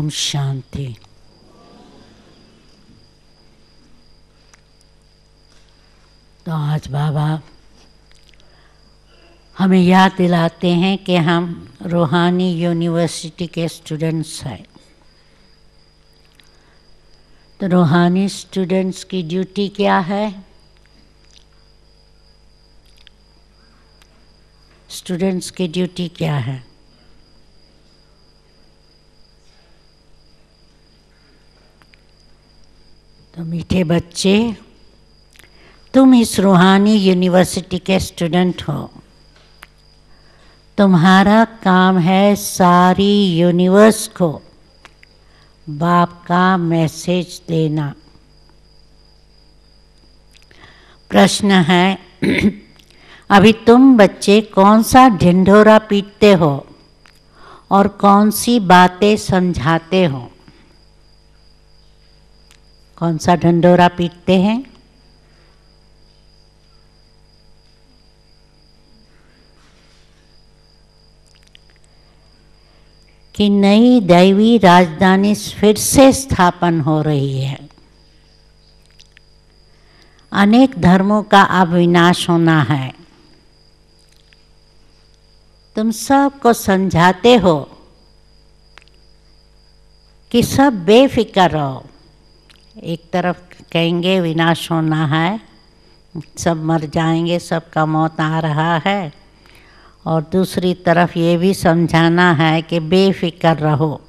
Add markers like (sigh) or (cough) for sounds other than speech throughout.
ओम शांति तो आज बाबा हमें याद दिलाते हैं कि हम रूहानी यूनिवर्सिटी के स्टूडेंट्स हैं तो रूहानी स्टूडेंट्स की ड्यूटी क्या है स्टूडेंट्स की ड्यूटी क्या है तो मीठे बच्चे तुम इस रूहानी यूनिवर्सिटी के स्टूडेंट हो तुम्हारा काम है सारी यूनिवर्स को बाप का मैसेज देना प्रश्न है (clears throat) अभी तुम बच्चे कौन सा ढिंढोरा पीटते हो और कौन सी बातें समझाते हो कौन सा ढंडोरा पीटते हैं कि नई दैवी राजधानी फिर से स्थापन हो रही है अनेक धर्मों का अब विनाश होना है तुम सबको समझाते हो कि सब बेफिक्र रहो एक तरफ कहेंगे विनाश होना है सब मर जाएंगे सबका मौत आ रहा है और दूसरी तरफ ये भी समझाना है कि बेफिक्र रहो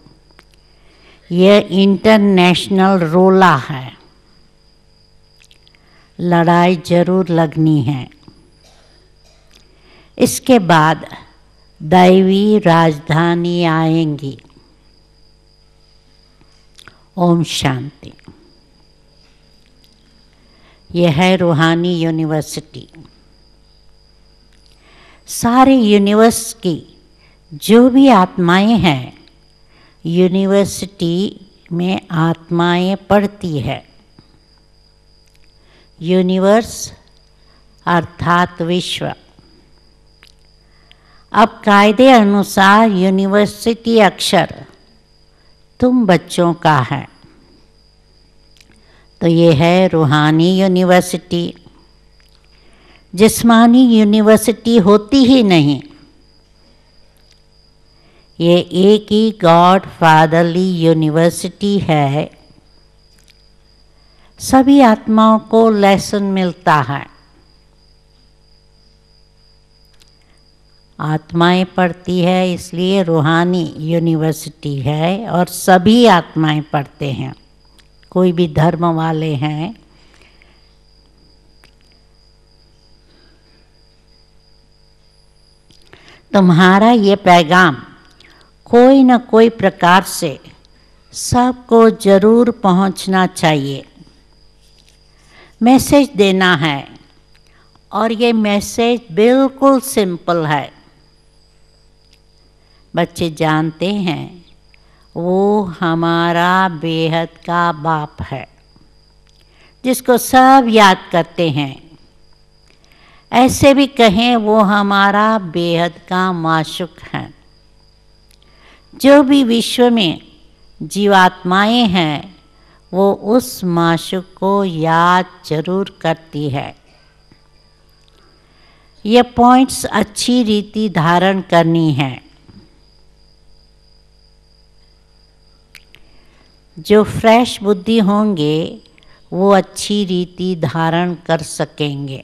यह इंटरनेशनल रोला है लड़ाई जरूर लगनी है इसके बाद दैवी राजधानी आएंगी ओम शांति यह है रूहानी यूनिवर्सिटी सारे यूनिवर्स की जो भी आत्माएं हैं यूनिवर्सिटी में आत्माएं पढ़ती है यूनिवर्स अर्थात विश्व अब कायदे अनुसार यूनिवर्सिटी अक्षर तुम बच्चों का है तो ये है रूहानी यूनिवर्सिटी जिस्मानी यूनिवर्सिटी होती ही नहीं ये एक ही गॉड फादरली यूनिवर्सिटी है सभी आत्माओं को लेसन मिलता है आत्माएं पढ़ती है इसलिए रूहानी यूनिवर्सिटी है और सभी आत्माएं पढ़ते हैं कोई भी धर्म वाले हैं तुम्हारा ये पैगाम कोई न कोई प्रकार से सबको जरूर पहुंचना चाहिए मैसेज देना है और ये मैसेज बिल्कुल सिंपल है बच्चे जानते हैं वो हमारा बेहद का बाप है जिसको सब याद करते हैं ऐसे भी कहें वो हमारा बेहद का माशुक है जो भी विश्व में जीवात्माएं हैं वो उस माशुक को याद जरूर करती है ये पॉइंट्स अच्छी रीति धारण करनी है जो फ्रेश बुद्धि होंगे वो अच्छी रीति धारण कर सकेंगे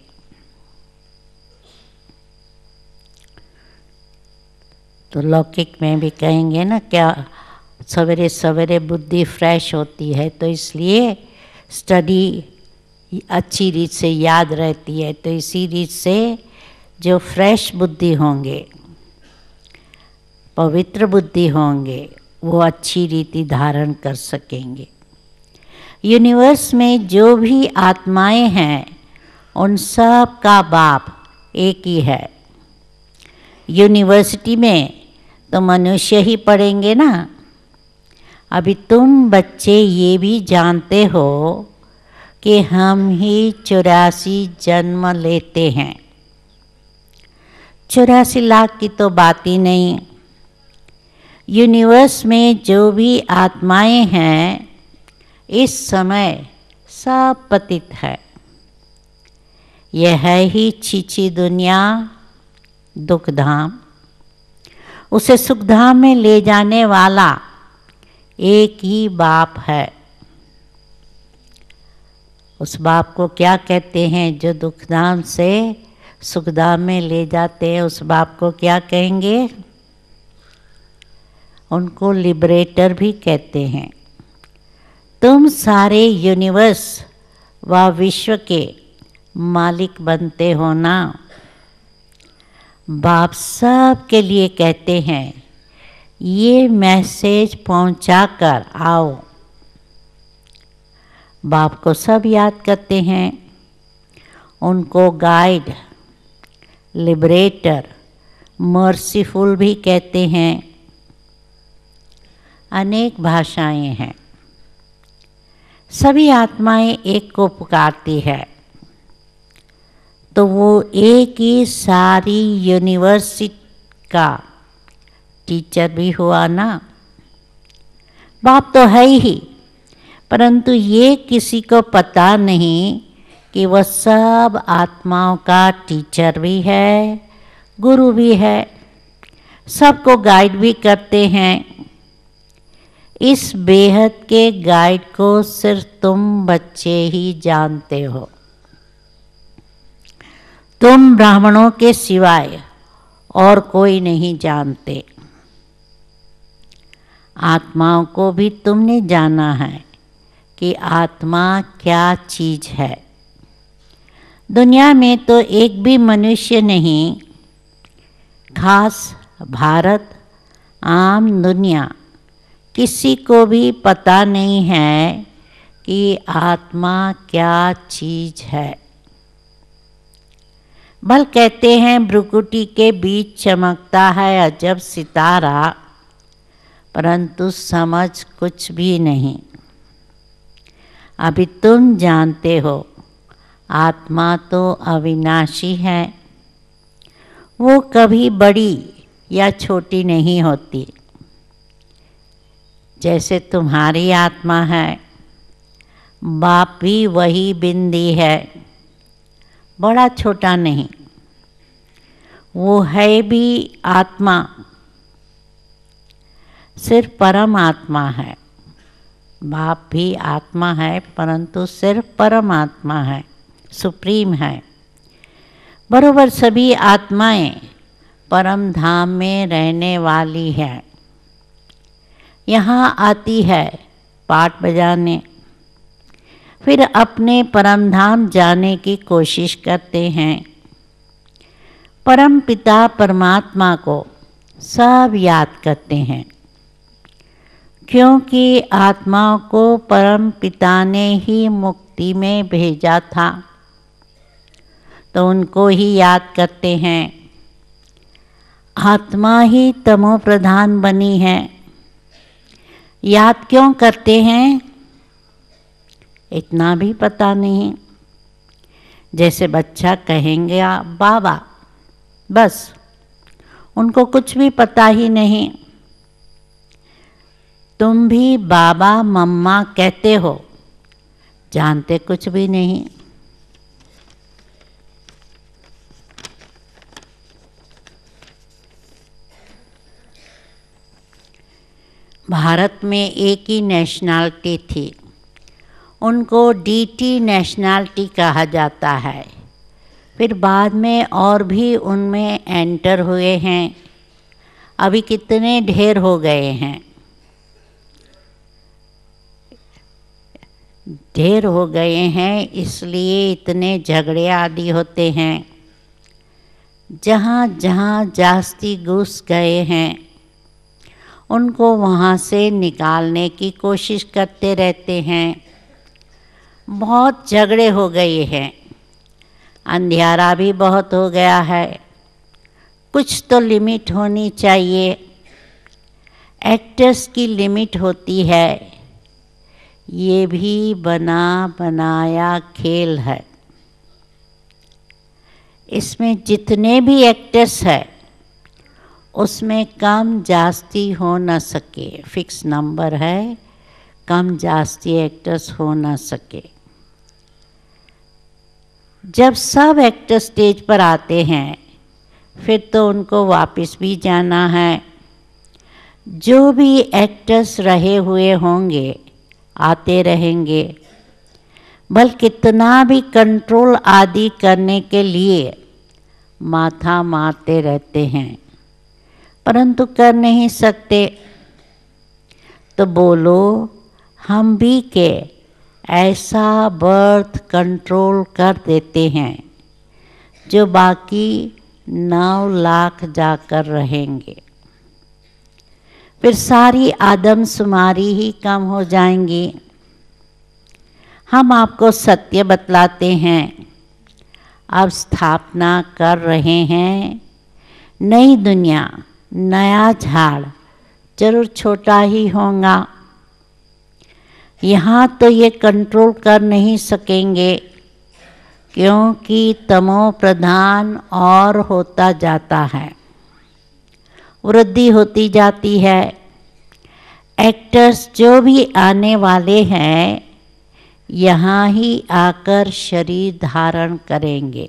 तो लौकिक में भी कहेंगे ना क्या सवेरे सवेरे बुद्धि फ्रेश होती है तो इसलिए स्टडी अच्छी रीत से याद रहती है तो इसी रीत से जो फ्रेश बुद्धि होंगे पवित्र बुद्धि होंगे वो अच्छी रीति धारण कर सकेंगे यूनिवर्स में जो भी आत्माएं हैं उन सब का बाप एक ही है यूनिवर्सिटी में तो मनुष्य ही पढ़ेंगे ना अभी तुम बच्चे ये भी जानते हो कि हम ही चौरासी जन्म लेते हैं चौरासी लाख की तो बात ही नहीं यूनिवर्स में जो भी आत्माएं हैं इस समय सब पतित है यह है ही छीछी दुनिया दुखधाम उसे सुखधाम में ले जाने वाला एक ही बाप है उस बाप को क्या कहते हैं जो दुखधाम से सुखधाम में ले जाते हैं उस बाप को क्या कहेंगे उनको लिबरेटर भी कहते हैं तुम सारे यूनिवर्स व विश्व के मालिक बनते हो ना बाप सब के लिए कहते हैं ये मैसेज पहुंचा कर आओ बाप को सब याद करते हैं उनको गाइड लिबरेटर मर्सीफुल भी कहते हैं अनेक भाषाएं हैं सभी आत्माएं एक को पुकारती है तो वो एक ही सारी यूनिवर्सिटी का टीचर भी हुआ ना बाप तो है ही परंतु ये किसी को पता नहीं कि वह सब आत्माओं का टीचर भी है गुरु भी है सबको गाइड भी करते हैं इस बेहद के गाइड को सिर्फ तुम बच्चे ही जानते हो तुम ब्राह्मणों के सिवाय और कोई नहीं जानते आत्माओं को भी तुमने जाना है कि आत्मा क्या चीज है दुनिया में तो एक भी मनुष्य नहीं खास भारत आम दुनिया किसी को भी पता नहीं है कि आत्मा क्या चीज है बल कहते हैं भ्रुकुटी के बीच चमकता है अजब सितारा परंतु समझ कुछ भी नहीं अभी तुम जानते हो आत्मा तो अविनाशी है वो कभी बड़ी या छोटी नहीं होती जैसे तुम्हारी आत्मा है बाप भी वही बिंदी है बड़ा छोटा नहीं वो है भी आत्मा सिर्फ परम आत्मा है बाप भी आत्मा है परंतु सिर्फ परम आत्मा है सुप्रीम है बरोबर सभी आत्माएं परम धाम में रहने वाली हैं यहाँ आती है पाठ बजाने फिर अपने परम धाम जाने की कोशिश करते हैं परम पिता परमात्मा को सब याद करते हैं क्योंकि आत्माओं को परम पिता ने ही मुक्ति में भेजा था तो उनको ही याद करते हैं आत्मा ही तमो प्रधान बनी है याद क्यों करते हैं इतना भी पता नहीं जैसे बच्चा कहेंगे बाबा बस उनको कुछ भी पता ही नहीं तुम भी बाबा मम्मा कहते हो जानते कुछ भी नहीं भारत में एक ही नेशनलिटी थी उनको डीटी नेशनलिटी कहा जाता है फिर बाद में और भी उनमें एंटर हुए हैं अभी कितने ढेर हो गए हैं ढेर हो गए हैं इसलिए इतने झगड़े आदि होते हैं जहाँ जहाँ जास्ती घुस गए हैं उनको वहाँ से निकालने की कोशिश करते रहते हैं बहुत झगड़े हो गए हैं अंधेरा भी बहुत हो गया है कुछ तो लिमिट होनी चाहिए एक्टर्स की लिमिट होती है ये भी बना बनाया खेल है इसमें जितने भी एक्टर्स हैं उसमें कम जास्ती हो ना सके फिक्स नंबर है कम जास्ती एक्टर्स हो ना सके जब सब एक्टर स्टेज पर आते हैं फिर तो उनको वापस भी जाना है जो भी एक्टर्स रहे हुए होंगे आते रहेंगे बल्कि कितना भी कंट्रोल आदि करने के लिए माथा मारते रहते हैं परंतु कर नहीं सकते तो बोलो हम भी के ऐसा बर्थ कंट्रोल कर देते हैं जो बाकी नौ लाख जाकर रहेंगे फिर सारी आदम शुमारी ही कम हो जाएंगी हम आपको सत्य बतलाते हैं अब स्थापना कर रहे हैं नई दुनिया नया झाड़ जरूर छोटा ही होगा यहाँ तो ये कंट्रोल कर नहीं सकेंगे क्योंकि तमो प्रधान और होता जाता है वृद्धि होती जाती है एक्टर्स जो भी आने वाले हैं यहाँ ही आकर शरीर धारण करेंगे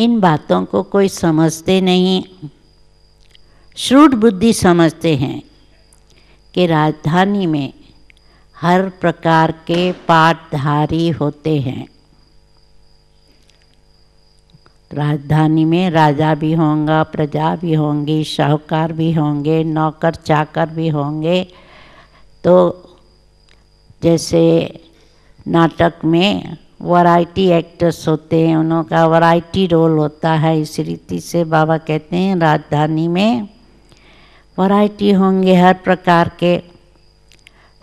इन बातों को कोई समझते नहीं श्रूढ़ बुद्धि समझते हैं कि राजधानी में हर प्रकार के पाठधारी होते हैं राजधानी में राजा भी होगा प्रजा भी होंगी शाहूकार भी होंगे नौकर चाकर भी होंगे तो जैसे नाटक में वैरायटी एक्टर्स होते हैं उनका वैरायटी रोल होता है इस रीति से बाबा कहते हैं राजधानी में वैरायटी होंगे हर प्रकार के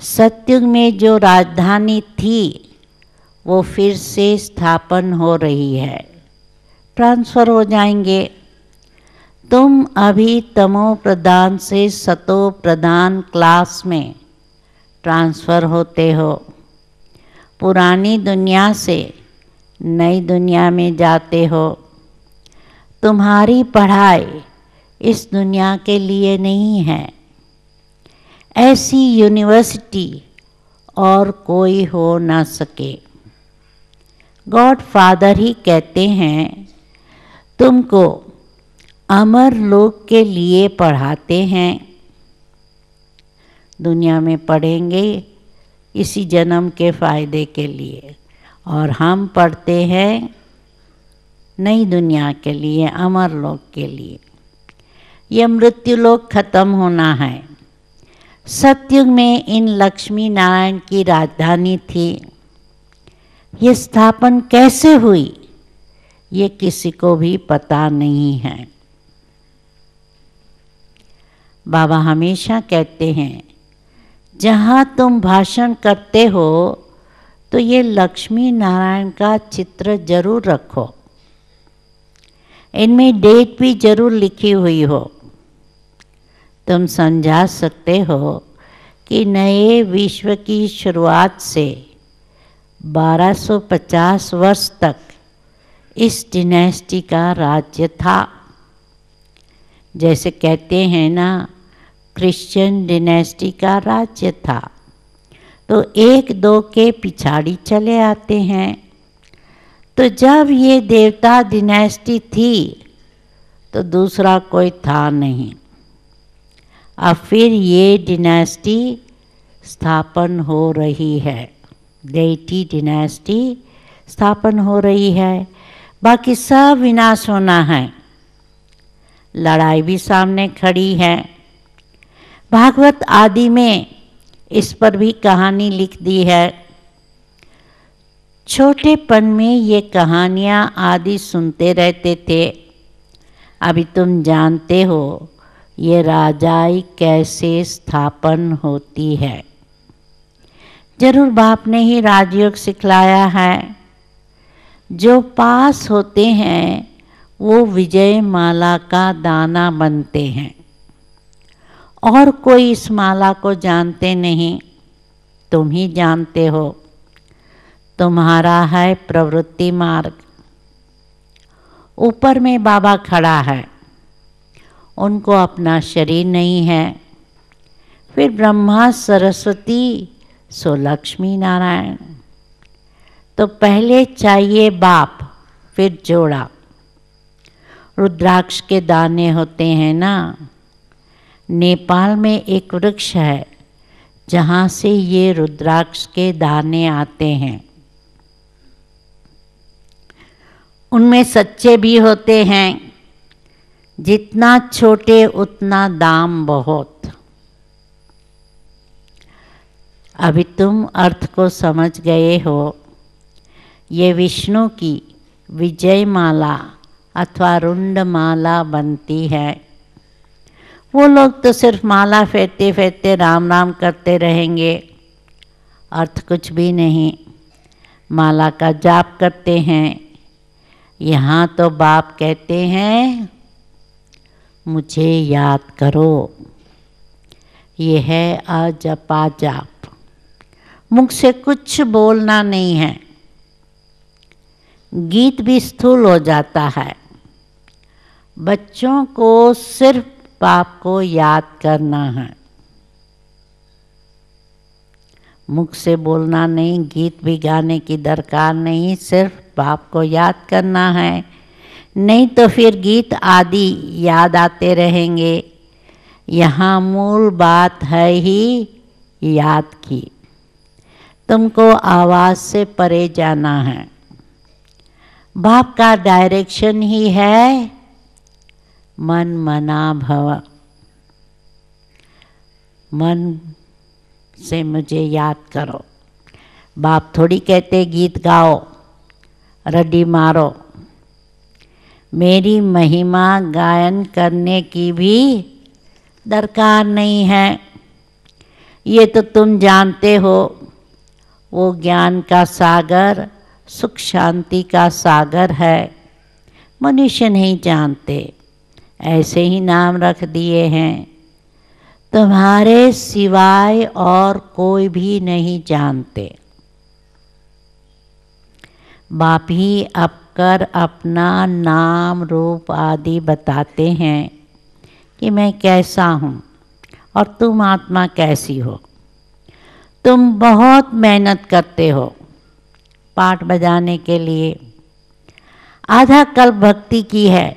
सत्युग में जो राजधानी थी वो फिर से स्थापन हो रही है ट्रांसफ़र हो जाएंगे तुम अभी तमो प्रदान से सतो प्रदान क्लास में ट्रांसफ़र होते हो पुरानी दुनिया से नई दुनिया में जाते हो तुम्हारी पढ़ाई इस दुनिया के लिए नहीं है ऐसी यूनिवर्सिटी और कोई हो ना सके गॉड फादर ही कहते हैं तुमको अमर लोग के लिए पढ़ाते हैं दुनिया में पढ़ेंगे इसी जन्म के फायदे के लिए और हम पढ़ते हैं नई दुनिया के लिए अमर लोक के लिए यह मृत्यु लोक खत्म होना है सत्युग में इन लक्ष्मी नारायण की राजधानी थी ये स्थापन कैसे हुई ये किसी को भी पता नहीं है बाबा हमेशा कहते हैं जहाँ तुम भाषण करते हो तो ये लक्ष्मी नारायण का चित्र जरूर रखो इनमें डेट भी जरूर लिखी हुई हो तुम समझा सकते हो कि नए विश्व की शुरुआत से 1250 वर्ष तक इस डिनेस्टी का राज्य था जैसे कहते हैं ना क्रिश्चियन डिनेस्टी का राज्य था तो एक दो के पिछाड़ी चले आते हैं तो जब ये देवता डिनेस्टी थी तो दूसरा कोई था नहीं और फिर ये डिनेस्टी स्थापन हो रही है देटी डिनेस्टी स्थापन हो रही है बाकी सब विनाश होना है लड़ाई भी सामने खड़ी है भागवत आदि में इस पर भी कहानी लिख दी है छोटेपन में ये कहानियाँ आदि सुनते रहते थे अभी तुम जानते हो ये राजाई कैसे स्थापन होती है जरूर बाप ने ही राजयोग सिखलाया है जो पास होते हैं वो विजय माला का दाना बनते हैं और कोई इस माला को जानते नहीं तुम ही जानते हो तुम्हारा है प्रवृत्ति मार्ग ऊपर में बाबा खड़ा है उनको अपना शरीर नहीं है फिर ब्रह्मा सरस्वती सो लक्ष्मी नारायण तो पहले चाहिए बाप फिर जोड़ा रुद्राक्ष के दाने होते हैं ना नेपाल में एक वृक्ष है जहाँ से ये रुद्राक्ष के दाने आते हैं उनमें सच्चे भी होते हैं जितना छोटे उतना दाम बहुत अभी तुम अर्थ को समझ गए हो ये विष्णु की विजय माला अथवा रुंड माला बनती है वो लोग तो सिर्फ माला फेरते फेरते राम राम करते रहेंगे अर्थ कुछ भी नहीं माला का जाप करते हैं यहाँ तो बाप कहते हैं मुझे याद करो ये है अजपा जाप मुख से कुछ बोलना नहीं है गीत भी स्थूल हो जाता है बच्चों को सिर्फ पाप को याद करना है मुख से बोलना नहीं गीत भी गाने की दरकार नहीं सिर्फ पाप को याद करना है नहीं तो फिर गीत आदि याद आते रहेंगे यहाँ मूल बात है ही याद की तुमको आवाज़ से परे जाना है बाप का डायरेक्शन ही है मन मना भव मन से मुझे याद करो बाप थोड़ी कहते गीत गाओ रडी मारो मेरी महिमा गायन करने की भी दरकार नहीं है ये तो तुम जानते हो वो ज्ञान का सागर सुख शांति का सागर है मनुष्य नहीं जानते ऐसे ही नाम रख दिए हैं तुम्हारे सिवाय और कोई भी नहीं जानते बाप ही अपकर अपना नाम रूप आदि बताते हैं कि मैं कैसा हूँ और तुम आत्मा कैसी हो तुम बहुत मेहनत करते हो पाठ बजाने के लिए आधा कल भक्ति की है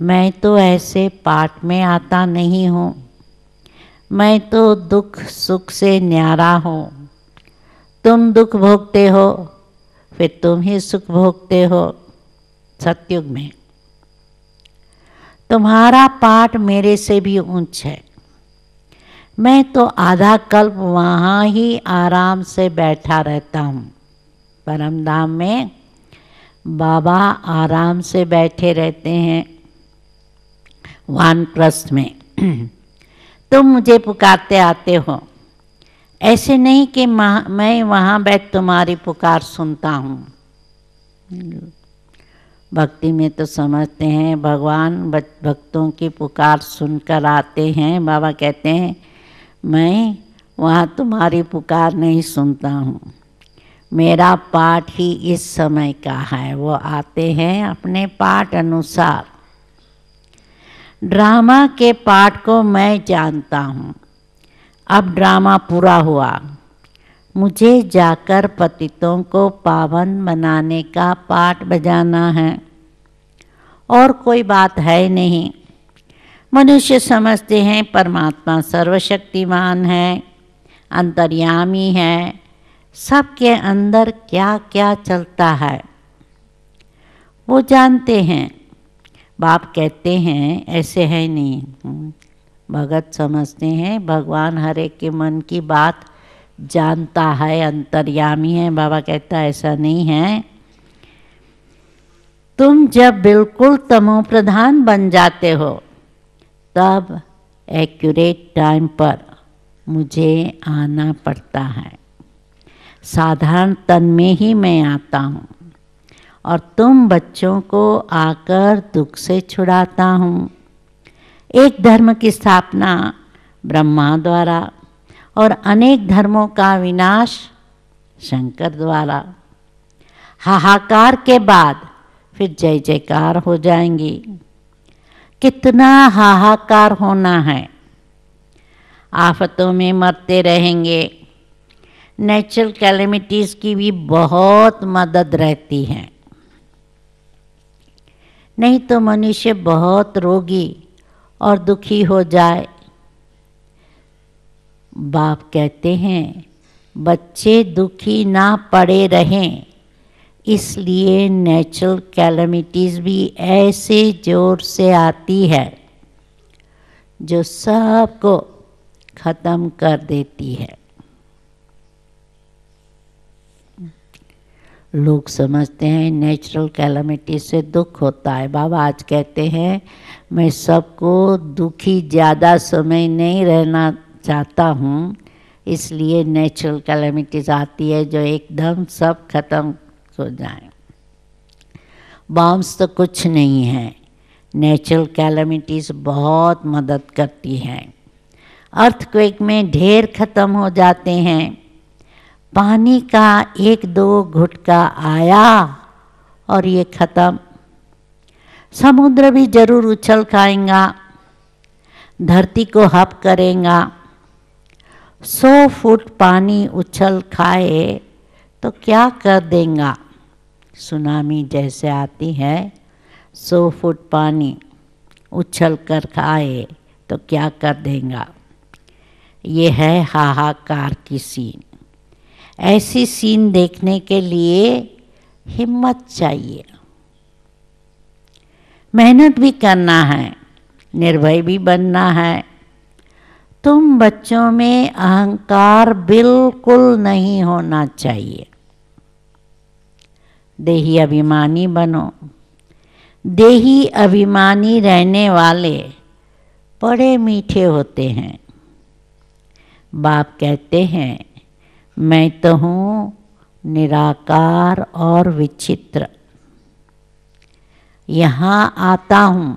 मैं तो ऐसे पाठ में आता नहीं हूँ मैं तो दुख सुख से न्यारा हूँ तुम दुख भोगते हो फिर तुम ही सुख भोगते हो सत्युग में तुम्हारा पाठ मेरे से भी ऊंच है मैं तो आधा कल्प वहाँ ही आराम से बैठा रहता हूँ परमधाम में बाबा आराम से बैठे रहते हैं प्रस्थ में तुम मुझे पुकारते आते हो ऐसे नहीं कि मैं वहाँ बैठ तुम्हारी पुकार सुनता हूँ भक्ति में तो समझते हैं भगवान भक्तों की पुकार सुनकर आते हैं बाबा कहते हैं मैं वहाँ तुम्हारी पुकार नहीं सुनता हूँ मेरा पाठ ही इस समय का है वो आते हैं अपने पाठ अनुसार ड्रामा के पाठ को मैं जानता हूँ अब ड्रामा पूरा हुआ मुझे जाकर पतितों को पावन बनाने का पाठ बजाना है और कोई बात है नहीं मनुष्य समझते हैं परमात्मा सर्वशक्तिमान है अंतर्यामी है सबके अंदर क्या क्या चलता है वो जानते हैं बाप कहते हैं ऐसे है नहीं हम्म। भगत समझते हैं भगवान हर एक के मन की बात जानता है अंतर्यामी है बाबा कहता ऐसा नहीं है तुम जब बिल्कुल तमो प्रधान बन जाते हो तब एक्यूरेट टाइम पर मुझे आना पड़ता है साधारण तन में ही मैं आता हूँ और तुम बच्चों को आकर दुख से छुड़ाता हूँ एक धर्म की स्थापना ब्रह्मा द्वारा और अनेक धर्मों का विनाश शंकर द्वारा हाहाकार के बाद फिर जय जयकार हो जाएंगी कितना हाहाकार होना है आफतों में मरते रहेंगे नेचुरल कैलमिटीज़ की भी बहुत मदद रहती है नहीं तो मनुष्य बहुत रोगी और दुखी हो जाए बाप कहते हैं बच्चे दुखी ना पड़े रहें इसलिए नेचुरल कैलमिटीज़ भी ऐसे जोर से आती है जो सबको ख़त्म कर देती है लोग समझते हैं नेचुरल कैलमिटी से दुख होता है बाबा आज कहते हैं मैं सबको दुखी ज़्यादा समय नहीं रहना चाहता हूँ इसलिए नेचुरल कैलमिटीज आती है जो एकदम सब खत्म हो जाए बॉम्ब्स तो कुछ नहीं है नेचुरल कैलमिटीज बहुत मदद करती हैं अर्थक्वेक में ढेर ख़त्म हो जाते हैं पानी का एक दो घुटका आया और ये ख़त्म समुद्र भी जरूर उछल खाएगा धरती को हप करेगा सौ फुट पानी उछल खाए तो क्या कर देगा सुनामी जैसे आती है सौ फुट पानी उछल कर खाए तो क्या कर देगा ये है हाहाकार की सीन ऐसी सीन देखने के लिए हिम्मत चाहिए मेहनत भी करना है निर्भय भी बनना है तुम बच्चों में अहंकार बिल्कुल नहीं होना चाहिए देही अभिमानी बनो देही अभिमानी रहने वाले बड़े मीठे होते हैं बाप कहते हैं मैं तो हूँ निराकार और विचित्र यहाँ आता हूँ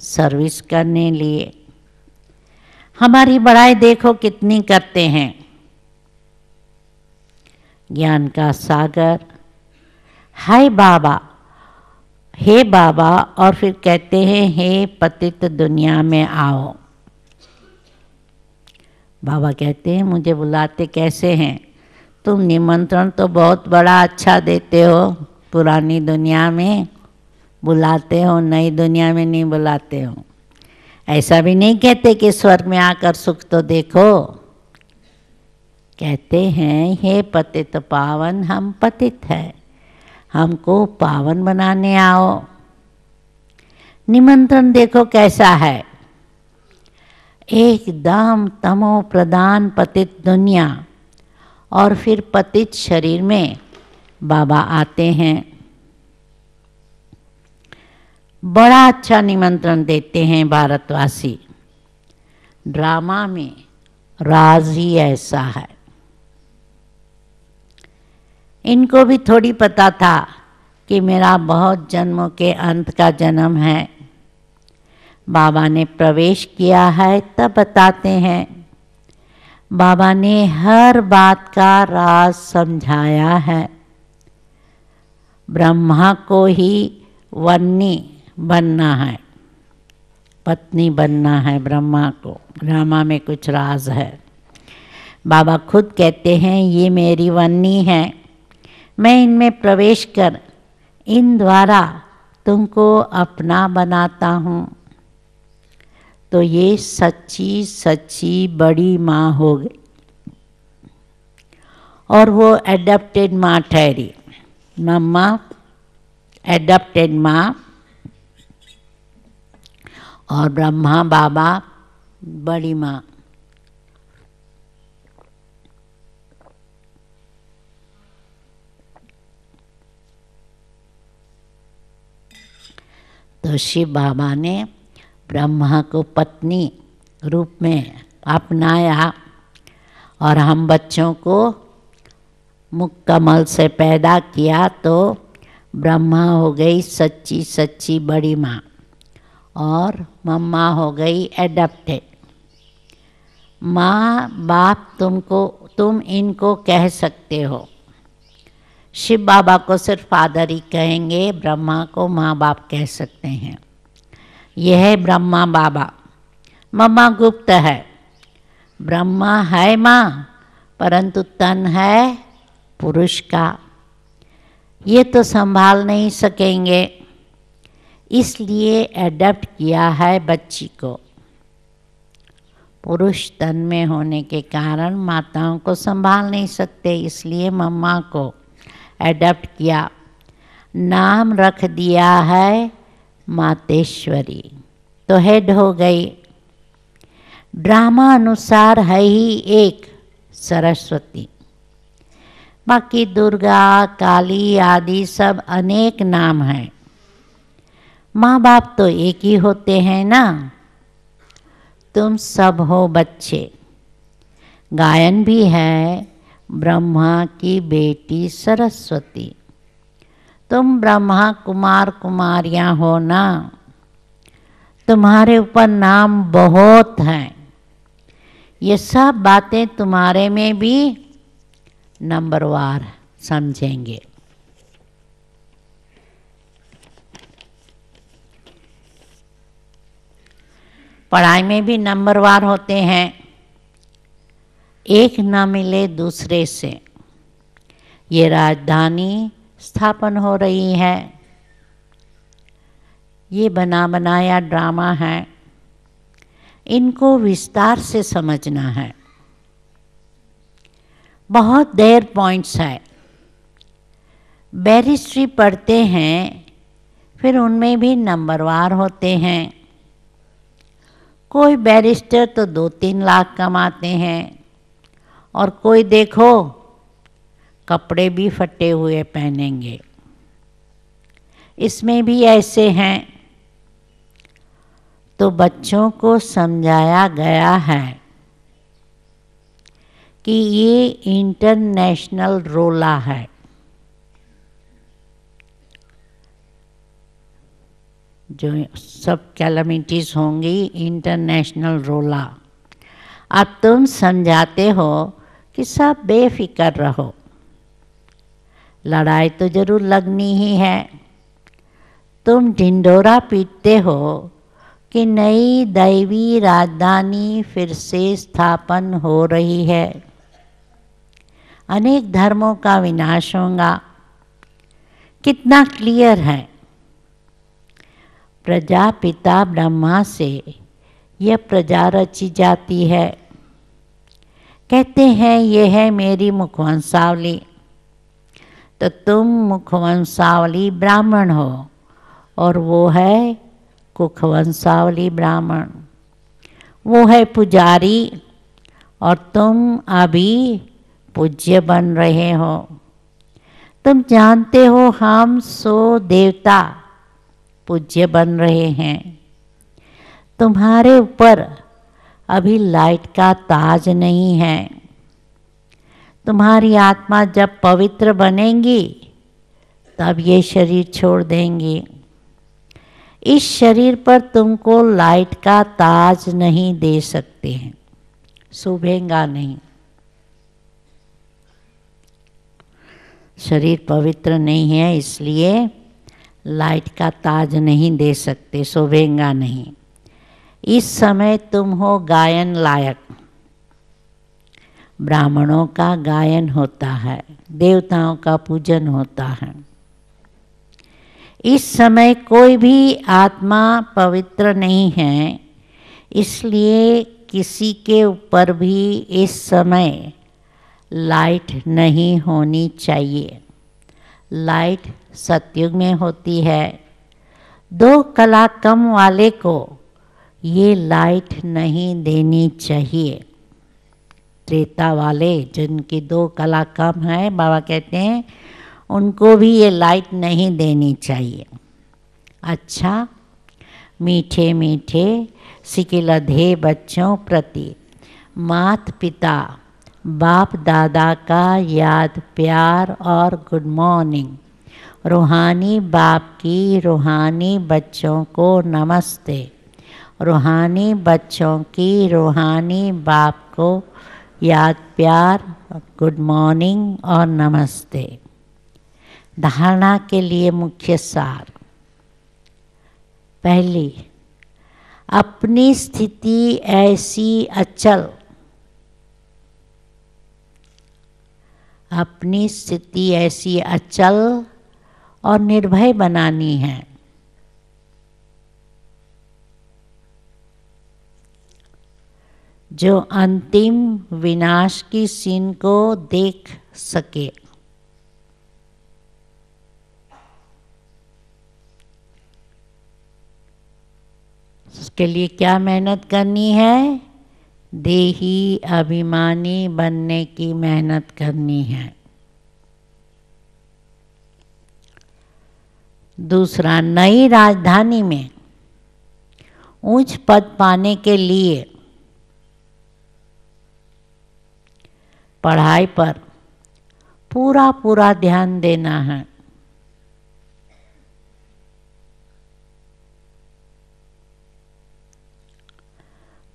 सर्विस करने लिए हमारी बड़ाई देखो कितनी करते हैं ज्ञान का सागर हाय बाबा हे बाबा और फिर कहते हैं हे पतित दुनिया में आओ बाबा कहते हैं मुझे बुलाते कैसे हैं तुम निमंत्रण तो बहुत बड़ा अच्छा देते हो पुरानी दुनिया में बुलाते हो नई दुनिया में नहीं बुलाते हो ऐसा भी नहीं कहते कि स्वर्ग में आकर सुख तो देखो कहते हैं हे पतित पावन हम पतित है हमको पावन बनाने आओ निमंत्रण देखो कैसा है एकदम तमो प्रदान पतित दुनिया और फिर पतित शरीर में बाबा आते हैं बड़ा अच्छा निमंत्रण देते हैं भारतवासी ड्रामा में राज ही ऐसा है इनको भी थोड़ी पता था कि मेरा बहुत जन्मों के अंत का जन्म है बाबा ने प्रवेश किया है तब बताते हैं बाबा ने हर बात का राज समझाया है ब्रह्मा को ही वन्नी बनना है पत्नी बनना है ब्रह्मा को ब्रह्मा में कुछ राज है बाबा खुद कहते हैं ये मेरी वन्नी है मैं इनमें प्रवेश कर इन द्वारा तुमको अपना बनाता हूँ तो ये सच्ची सच्ची बड़ी माँ हो गई और वो एडप्टेड माँ ठहरी मम्मा एडप्टेड माँ और ब्रह्मा बाबा बड़ी माँ तो शिव बाबा ने ब्रह्मा को पत्नी रूप में अपनाया और हम बच्चों को मुख कमल से पैदा किया तो ब्रह्मा हो गई सच्ची सच्ची बड़ी माँ और मम्मा हो गई एडप्टेड माँ बाप तुमको तुम इनको कह सकते हो शिव बाबा को सिर्फ फादर ही कहेंगे ब्रह्मा को माँ बाप कह सकते हैं यह ब्रह्मा बाबा मम्मा गुप्त है ब्रह्मा है माँ परंतु तन है पुरुष का ये तो संभाल नहीं सकेंगे इसलिए एडप्ट किया है बच्ची को पुरुष तन में होने के कारण माताओं को संभाल नहीं सकते इसलिए मम्मा को एडप्ट किया नाम रख दिया है मातेश्वरी तो हेड हो गई ड्रामा अनुसार है ही एक सरस्वती बाकी दुर्गा काली आदि सब अनेक नाम हैं माँ बाप तो एक ही होते हैं ना तुम सब हो बच्चे गायन भी है ब्रह्मा की बेटी सरस्वती तुम ब्रह्मा कुमार कुमारियाँ हो ना तुम्हारे ऊपर नाम बहुत हैं ये सब बातें तुम्हारे में भी नंबरवार समझेंगे पढ़ाई में भी नंबरवार होते हैं एक ना मिले दूसरे से ये राजधानी स्थापन हो रही है ये बना बनाया ड्रामा है इनको विस्तार से समझना है बहुत देर पॉइंट्स है बैरिस्ट्री पढ़ते हैं फिर उनमें भी नंबरवार होते हैं कोई बैरिस्टर तो दो तीन लाख कमाते हैं और कोई देखो कपड़े भी फटे हुए पहनेंगे इसमें भी ऐसे हैं तो बच्चों को समझाया गया है कि ये इंटरनेशनल रोला है जो सब कैलमिटीज होंगी इंटरनेशनल रोला अब तुम समझाते हो कि सब बेफिक्र रहो लड़ाई तो जरूर लगनी ही है तुम ढिंडोरा पीटते हो कि नई दैवी राजधानी फिर से स्थापन हो रही है अनेक धर्मों का विनाश होगा कितना क्लियर है प्रजा पिता ब्रह्मा से यह प्रजा रची जाती है कहते हैं यह है मेरी मुखवंशावली तो तुम मुखवंशावली ब्राह्मण हो और वो है कुखवंशावली ब्राह्मण वो है पुजारी और तुम अभी पूज्य बन रहे हो तुम जानते हो हम सो देवता पूज्य बन रहे हैं तुम्हारे ऊपर अभी लाइट का ताज नहीं है तुम्हारी आत्मा जब पवित्र बनेंगी तब ये शरीर छोड़ देंगी इस शरीर पर तुमको लाइट का ताज नहीं दे सकते हैं सुभेंगा नहीं शरीर पवित्र नहीं है इसलिए लाइट का ताज नहीं दे सकते शोभेगा नहीं इस समय तुम हो गायन लायक ब्राह्मणों का गायन होता है देवताओं का पूजन होता है इस समय कोई भी आत्मा पवित्र नहीं है इसलिए किसी के ऊपर भी इस समय लाइट नहीं होनी चाहिए लाइट सतयुग में होती है दो कला कम वाले को ये लाइट नहीं देनी चाहिए त्रेता वाले जिनकी दो कला कम है बाबा कहते हैं उनको भी ये लाइट नहीं देनी चाहिए अच्छा मीठे मीठे सिकिलधे बच्चों प्रति मात पिता बाप दादा का याद प्यार और गुड मॉर्निंग रूहानी बाप की रूहानी बच्चों को नमस्ते रूहानी बच्चों की रूहानी बाप को याद प्यार गुड मॉर्निंग और नमस्ते धारणा के लिए मुख्य सार पहली अपनी स्थिति ऐसी अचल अपनी स्थिति ऐसी अचल और निर्भय बनानी है जो अंतिम विनाश की सीन को देख सके उसके लिए क्या मेहनत करनी है देही अभिमानी बनने की मेहनत करनी है दूसरा नई राजधानी में ऊंच पद पाने के लिए पढ़ाई पर पूरा पूरा ध्यान देना है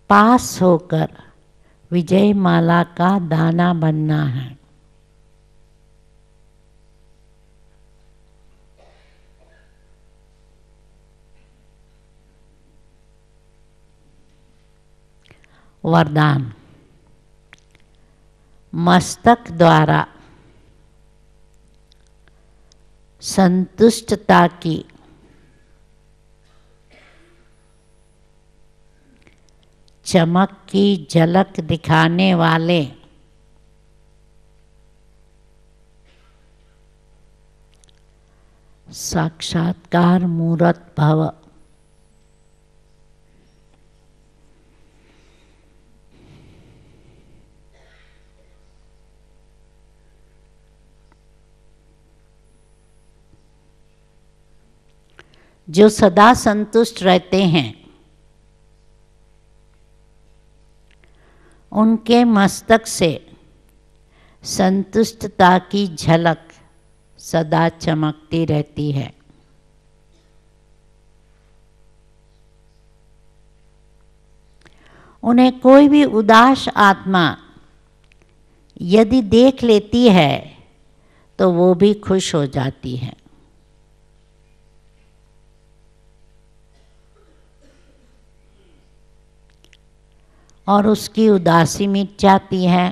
पास होकर विजय माला का दाना बनना है वरदान मस्तक द्वारा संतुष्टता की चमक की झलक दिखाने वाले साक्षात्कार मूर्त भव जो सदा संतुष्ट रहते हैं उनके मस्तक से संतुष्टता की झलक सदा चमकती रहती है उन्हें कोई भी उदास आत्मा यदि देख लेती है तो वो भी खुश हो जाती है और उसकी उदासी मिट जाती है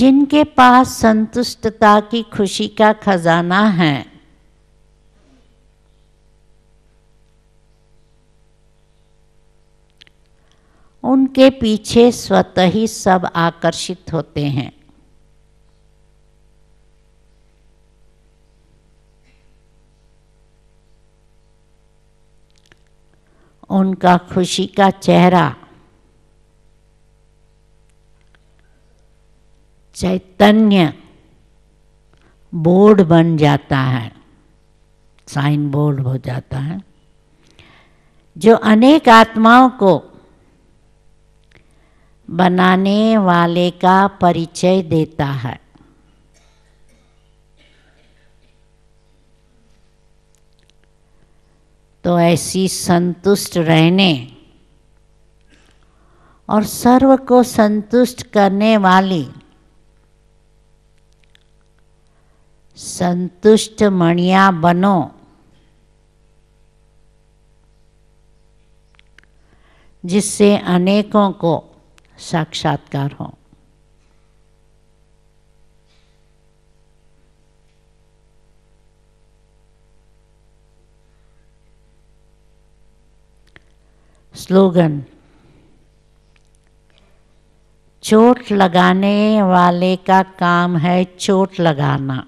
जिनके पास संतुष्टता की खुशी का खजाना है उनके पीछे स्वतः ही सब आकर्षित होते हैं उनका खुशी का चेहरा चैतन्य बोर्ड बन जाता है साइन बोर्ड हो जाता है जो अनेक आत्माओं को बनाने वाले का परिचय देता है तो ऐसी संतुष्ट रहने और सर्व को संतुष्ट करने वाली संतुष्ट मणिया बनो जिससे अनेकों को साक्षात्कार हो स्लोगन चोट लगाने वाले का काम है चोट लगाना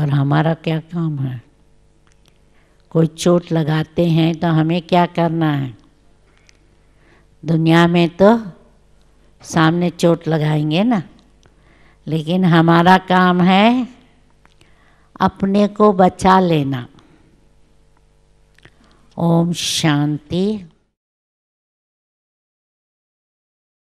और हमारा क्या काम है कोई चोट लगाते हैं तो हमें क्या करना है दुनिया में तो सामने चोट लगाएंगे ना लेकिन हमारा काम है अपने को बचा लेना ओम शांति